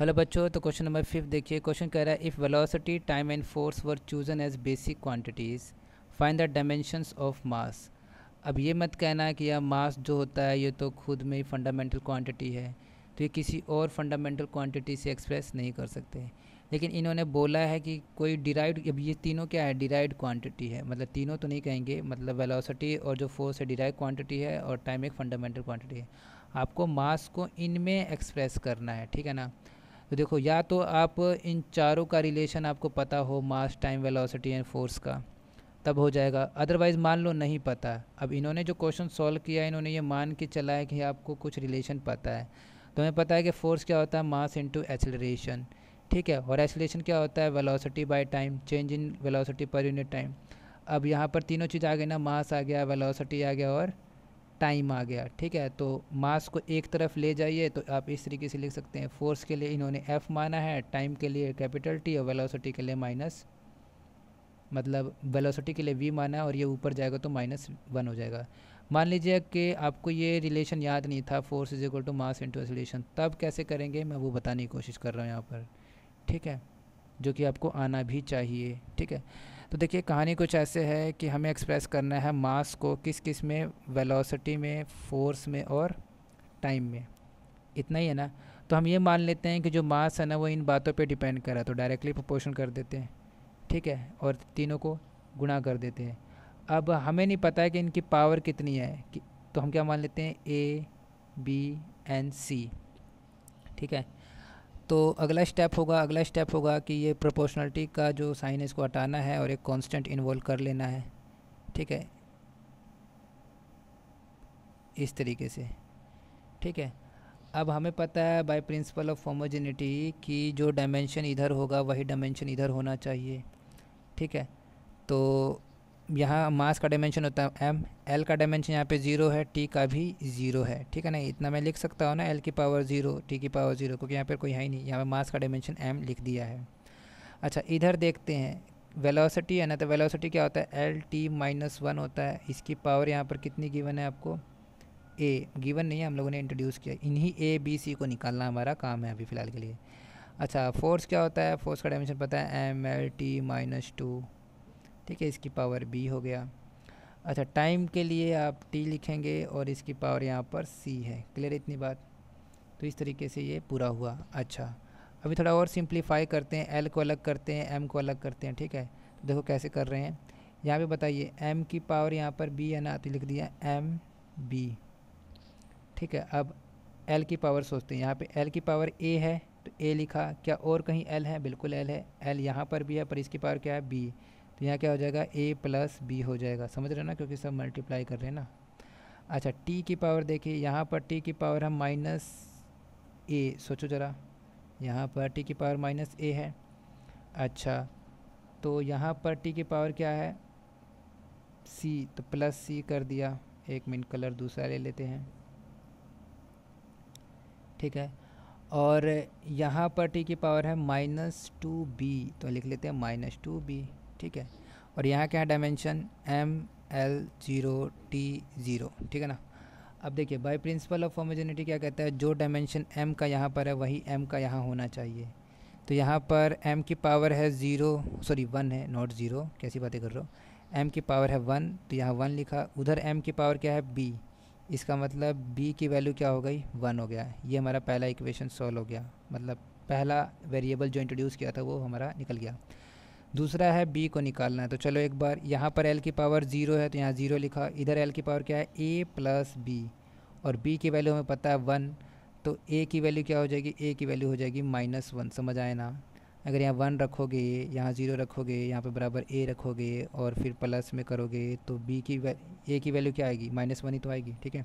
hello बच्चों तो question number fifth देखिए क्वेश्चन कह रहा है if velocity time and force were chosen as basic quantities find the dimensions of mass अब ये मत कहना कि यह मास जो होता है ये तो खुद में ही फंडामेंटल क्वांटिटी है तो ये किसी और फंडामेंटल क्वांटिटी से एक्सप्रेस नहीं कर सकते लेकिन इन्होंने बोला है कि कोई डिराइड अब ये तीनों क्या है डिराइड क्वांटिटी है मतलब तीनों तो नहीं कहेंगे मतलब वेलोसिटी और जो फोर्स है डिराइड क्वांटिटी है और टाइम एक फंडामेंटल क्वांटिटी है आपको मास को इनमें एक्सप्रेस करना है ठीक है ना तो देखो या तो आप इन चारों का रिलेशन आपको पता हो mass time velocity and force का तब हो जाएगा अदरवाइज़ मान लो नहीं पता अब इन्होंने जो क्वेश्चन सॉल्व किया इन्होंने ये मान के चला है कि आपको कुछ रिलेशन पता है तो हमें पता है कि फ़ोर्स क्या होता है मास इंटू एसलरेशन ठीक है और एसलेशन क्या होता है velocity by time change in velocity per unit time अब यहाँ पर तीनों चीज़ आ गई ना मास आ गया वेलोसिटी आ गया और टाइम आ गया ठीक है तो मास को एक तरफ ले जाइए तो आप इस तरीके से लिख सकते हैं फोर्स के लिए इन्होंने एफ़ माना है टाइम के लिए कैपिटल टी और वेलोसिटी के लिए माइनस मतलब वेलोसिटी के लिए वी माना और ये ऊपर जाएगा तो माइनस वन हो जाएगा मान लीजिए कि आपको ये रिलेशन याद नहीं था force is equal to mass into acceleration तब कैसे करेंगे मैं वो बताने की कोशिश कर रहा हूँ यहाँ पर ठीक है जो कि आपको आना भी चाहिए ठीक है तो देखिए कहानी कुछ ऐसे है कि हमें एक्सप्रेस करना है मास को किस किस में वेलोसिटी में फोर्स में और टाइम में इतना ही है ना तो हम ये मान लेते हैं कि जो मास है ना वो इन बातों पे डिपेंड करा तो डायरेक्टली प्रोपोर्शन कर देते हैं ठीक है और तीनों को गुणा कर देते हैं अब हमें नहीं पता है कि इनकी पावर कितनी है कि तो हम क्या मान लेते हैं ए बी एंड सी ठीक है तो अगला स्टेप होगा अगला स्टेप होगा कि ये प्रोपोर्शनलिटी का जो साइन है इसको हटाना है और एक कांस्टेंट इन्वॉल्व कर लेना है ठीक है इस तरीके से ठीक है अब हमें पता है बाय प्रिंसिपल ऑफ होमोजेनिटी कि जो डायमेंशन इधर होगा वही डायमेंशन इधर होना चाहिए ठीक है तो यहाँ मास का डायमेंशन होता है एम एल का डायमेंशन यहाँ पे ज़ीरो है टी का भी ज़ीरो है ठीक है ना इतना मैं लिख सकता हूँ ना एल की पावर ज़ीरो टी की पावर ज़ीरो क्योंकि यहाँ पर कोई है ही नहीं यहाँ पर मास का डायमेंशन एम लिख दिया है अच्छा इधर देखते हैं वेलोसिटी है ना तो वेलोसिटी क्या होता है एल टी माइनस वन होता है इसकी पावर यहाँ पर कितनी गिवन है आपको ए गिवन नहीं है हम लोगों ने इंट्रोड्यूस किया इन्हीं ए बी सी को निकालना हमारा काम है अभी फ़िलहाल के लिए अच्छा फोर्स क्या होता है फोर्स का डायमेंशन पता है M L T minus two ठीक है इसकी पावर बी हो गया अच्छा टाइम के लिए आप टी लिखेंगे और इसकी पावर यहाँ पर सी है क्लियर इतनी बात तो इस तरीके से ये पूरा हुआ अच्छा अभी थोड़ा और सिंप्लीफाई करते हैं एल को अलग करते हैं एम को अलग करते हैं ठीक है तो देखो कैसे कर रहे हैं यहाँ पर बताइए एम की पावर यहाँ पर बी है ना तो लिख दिया एम बी ठीक है अब एल की पावर सोचते हैं यहाँ पर एल की पावर ए है तो ए लिखा क्या और कहीं एल है बिल्कुल एल है एल यहाँ पर भी है पर इसकी पावर क्या है बी तो यहाँ क्या हो जाएगा ए प्लस बी हो जाएगा समझ रहे हो ना क्योंकि सब मल्टीप्लाई कर रहे हैं ना अच्छा टी की पावर देखिए यहाँ पर टी की पावर हम माइनस ए सोचो ज़रा यहाँ पर टी की पावर माइनस ए है अच्छा तो यहाँ पर टी की पावर क्या है सी तो प्लस सी कर दिया एक मिनट कलर दूसरा ले लेते हैं ठीक है और यहाँ पर टी की पावर है माइनस टू बी तो लिख लेते हैं माइनस टू बी ठीक है और यहाँ क्या है dimension M L zero T zero ठीक है ना अब देखिए बाय प्रिंसिपल ऑफ होमोजेनिटी क्या कहता है जो डायमेंशन एम का यहाँ पर है वही एम का यहाँ होना चाहिए तो यहाँ पर एम की पावर है ज़ीरो सॉरी वन है नॉट ज़ीरो कैसी बातें कर रहे हो एम की पावर है वन तो यहाँ वन लिखा उधर एम की पावर क्या है बी इसका मतलब बी की वैल्यू क्या हो गई वन हो गया ये हमारा पहला इक्वेशन सॉल्व हो गया मतलब पहला वेरिएबल जो इंट्रोड्यूस किया था वो हमारा निकल गया दूसरा है बी को निकालना है तो चलो एक बार यहाँ पर एल की पावर ज़ीरो है तो यहाँ ज़ीरो लिखा इधर एल की पावर क्या है ए प्लस बी और बी की वैल्यू हमें पता है वन तो ए की वैल्यू क्या हो जाएगी ए की वैल्यू हो जाएगी माइनस वन समझ आए ना अगर यहाँ वन रखोगे यहाँ ज़ीरो रखोगे यहाँ पर बराबर ए रखोगे और फिर प्लस में करोगे तो बी की ए की वैल्यू क्या आएगी माइनस वन ही तो आएगी ठीक है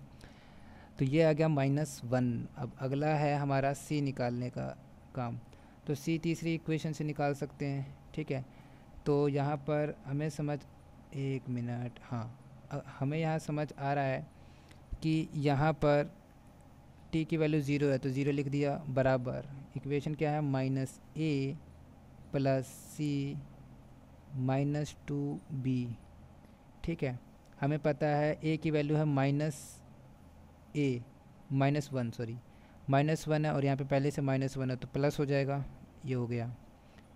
तो ये आ गया माइनस वन अब अगला है हमारा सी निकालने का काम तो सी तीसरी इक्वेशन से निकाल सकते हैं ठीक है तो यहाँ पर हमें समझ एक मिनट हाँ हमें यहाँ समझ आ रहा है कि यहाँ पर टी की वैल्यू ज़ीरो है तो ज़ीरो लिख दिया बराबर इक्वेशन क्या है minus A plus C minus two B ठीक है हमें पता है ए की वैल्यू है minus A minus one sorry minus one है और यहाँ पे पहले से माइनस वन है तो प्लस हो जाएगा ये हो गया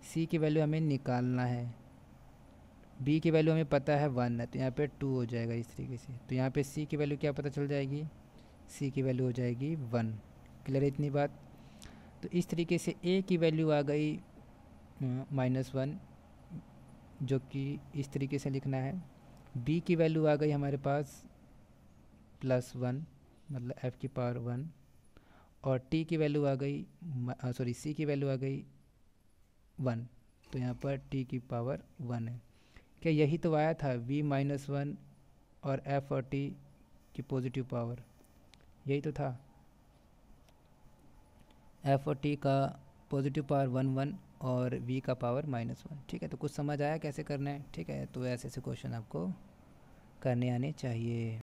सी की वैल्यू हमें निकालना है बी की वैल्यू हमें पता है वन है तो यहाँ पे टू हो जाएगा इस तरीके से तो यहाँ पे सी की वैल्यू क्या पता चल जाएगी सी की वैल्यू हो जाएगी वन क्लियर है इतनी बात तो इस तरीके से ए की वैल्यू आ गई माइनस वन जो कि इस तरीके से लिखना है बी की वैल्यू आ गई हमारे पास प्लस वन मतलब एफ़ की पावर वन और टी की वैल्यू आ गई सॉरी सी की वैल्यू आ गई वन तो यहाँ पर टी की पावर वन है क्या यही तो आया था वी माइनस वन और एफ और टी की पॉजिटिव पावर यही तो था एफ और टी का पॉजिटिव पावर वन वन और वी का पावर माइनस वन ठीक है तो कुछ समझ आया कैसे करना है ठीक है तो ऐसे ऐसे क्वेश्चन आपको करने आने चाहिए